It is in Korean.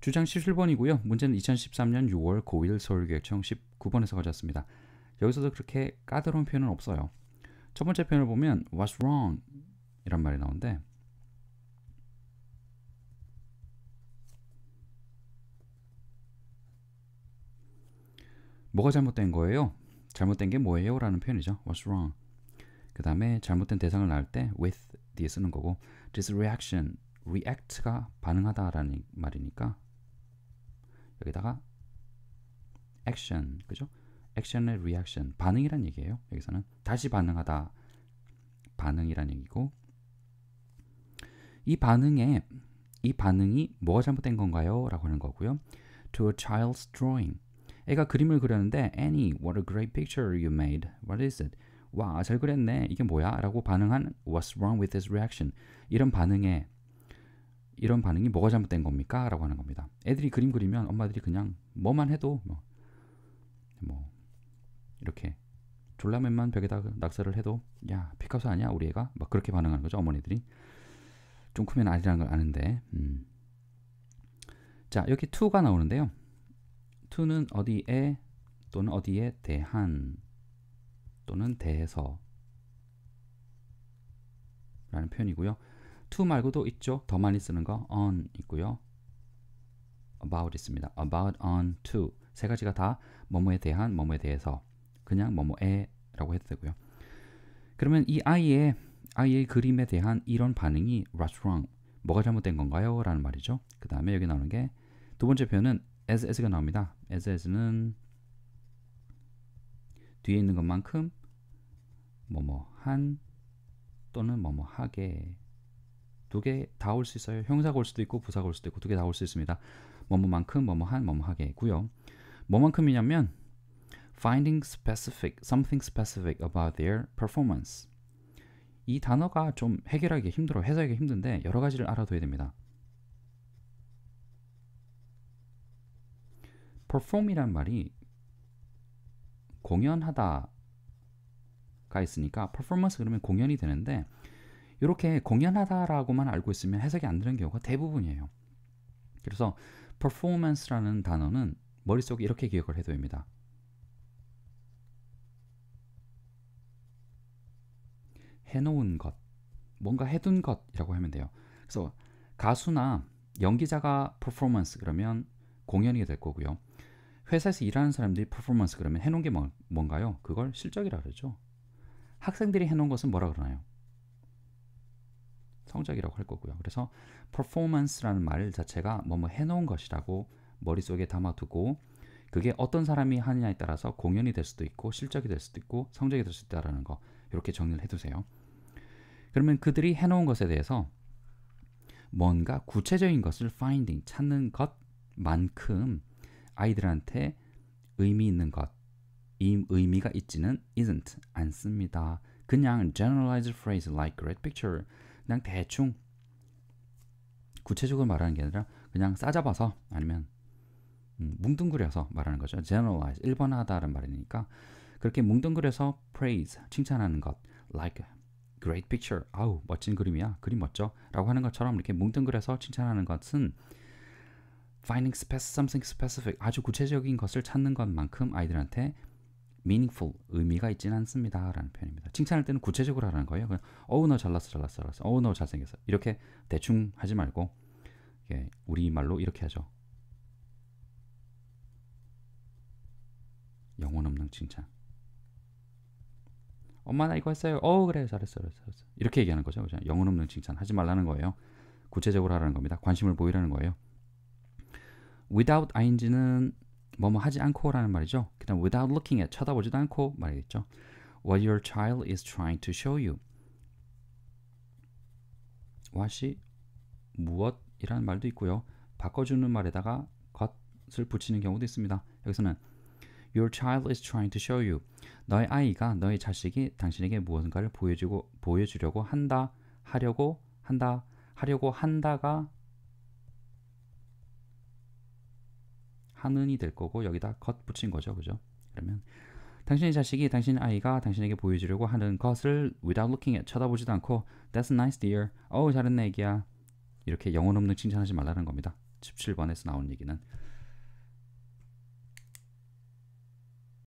주장 17번이고요. 문제는 2013년 6월 고일서울교육청 19번에서 가졌습니다 여기서도 그렇게 까다로운 표현은 없어요. 첫 번째 표현을 보면 what's wrong 이란 말이 나오는데 뭐가 잘못된 거예요? 잘못된 게 뭐예요? 라는 표현이죠. What's wrong? 그 다음에 잘못된 대상을 낳을 때 with 뒤에 쓰는 거고 this reaction, react가 반응하다라는 말이니까 여기다가 action 그죠? action의 reaction 반응이란 얘기예요. 여기서는 다시 반응하다 반응이란 얘기고 이 반응에 이 반응이 뭐가 잘못된 건가요? 라고 하는 거고요. To a child's drawing 애가 그림을 그렸는데 Annie, what a great picture you made. What is it? 와, 잘 그렸네. 이게 뭐야? 라고 반응한 What's wrong with this reaction? 이런 반응에 이런 반응이 뭐가 잘못된 겁니까? 라고 하는 겁니다. 애들이 그림 그리면 엄마들이 그냥 뭐만 해도 뭐, 뭐 이렇게 졸라맨만 벽에다 낙서를 해도 야 피카소 아니야 우리 애가 막 그렇게 반응하는 거죠 어머니들이 좀 크면 아니라는 걸 아는데 음. 자 여기 to가 나오는데요 to는 어디에 또는 어디에 대한 또는 대해서 라는 표현이고요 to 말고도 있죠. 더 많이 쓰는 거 on 있고요. about 있습니다. about, on, to 세 가지가 다 뭐뭐에 대한, 뭐뭐에 대해서 그냥 뭐뭐에 라고 해도 되고요. 그러면 이 아이의 아이의 그림에 대한 이런 반응이 what's wrong, 뭐가 잘못된 건가요? 라는 말이죠. 그 다음에 여기 나오는 게 두 번째 표현은 as, as가 나옵니다. as, as는 뒤에 있는 것만큼 뭐뭐한 또는 뭐뭐하게 두개다올수 있어요. 형사가 올 수도 있고 부사가 올 수도 있고 두 개 다 올 수 있습니다. 뭐뭐만큼 뭐뭐한 뭐뭐하게고요. 뭐만큼이냐면 finding specific something specific about their performance. 이 단어가 좀 해결하기 힘들어 해석하기 힘든데 여러 가지를 알아둬야 됩니다. perform이란 말이 공연하다가 있으니까 performance 그러면 공연이 되는데 이렇게 공연하다라고만 알고 있으면 해석이 안 되는 경우가 대부분이에요. 그래서 performance라는 단어는 머릿속에 이렇게 기억을 해둬입니다. 해놓은 것, 뭔가 해둔 것이라고 하면 돼요. 그래서 가수나 연기자가 performance 그러면 공연이 될 거고요. 회사에서 일하는 사람들이 performance 그러면 해놓은 게 뭐, 뭔가요? 그걸 실적이라 고 그러죠. 학생들이 해놓은 것은 뭐라 그러나요? 성적이라고 할 거고요. 그래서 performance라는 말 자체가 뭐 뭐 해놓은 것이라고 머릿속에 담아두고 그게 어떤 사람이 하느냐에 따라서 공연이 될 수도 있고 실적이 될 수도 있고 성적이 될 수 있다라는 거 이렇게 정리를 해두세요. 그러면 그들이 해놓은 것에 대해서 뭔가 구체적인 것을 finding 찾는 것만큼 아이들한테 의미 있는 것이 의미가 있지는 isn't 않습니다. 그냥 generalized phrase like great picture 그냥 대충 구체적으로 말하는 게 아니라 그냥 싸잡아서 아니면 음, 뭉뚱그려서 말하는 거죠. generalize, 일반화하다는 말이니까 그렇게 뭉뚱그려서 praise, 칭찬하는 것 like great picture, 아우 멋진 그림이야, 그림 멋져 라고 하는 것처럼 이렇게 뭉뚱그려서 칭찬하는 것은 finding something specific, 아주 구체적인 것을 찾는 것만큼 아이들한테 meaningful 의미가 있지는 않습니다라는 표현입니다. 칭찬할 때는 구체적으로 하라는 거예요. 그냥 어우 너 잘났어 잘났어 잘났어 어우 너 잘생겼어 이렇게 대충 하지 말고 예, 우리 말로 이렇게 하죠. 영혼 없는 칭찬. 엄마 나 이거 했어요. 어 그래 잘했어 잘했어 잘했어 이렇게 얘기하는 거죠. 그냥 영혼 없는 칭찬 하지 말라는 거예요. 구체적으로 하라는 겁니다. 관심을 보이라는 거예요. without ing는 뭐뭐 하지 않고라는 말이죠. 그 다음 without looking at 쳐다보지도 않고 말이겠죠. What your child is trying to show you. what이 무엇이라는 말도 있고요. 바꿔주는 말에다가 것을 붙이는 경우도 있습니다. 여기서는 Your child is trying to show you. 너의 아이가 너의 자식이 당신에게 무언가를 보여주고 보여주려고 한다, 하려고 한다, 하려고 한다가 하는이 될 거고 여기다 것 붙인 거죠. 그죠? 그러면 당신의 자식이 당신 아이가 당신에게 보여주려고 하는 것을 without looking at 쳐다보지도 않고 that's a nice dear. 어우 잘했네 애기야. 이렇게 영혼 없는 칭찬하지 말라는 겁니다. 17번에서 나온 얘기는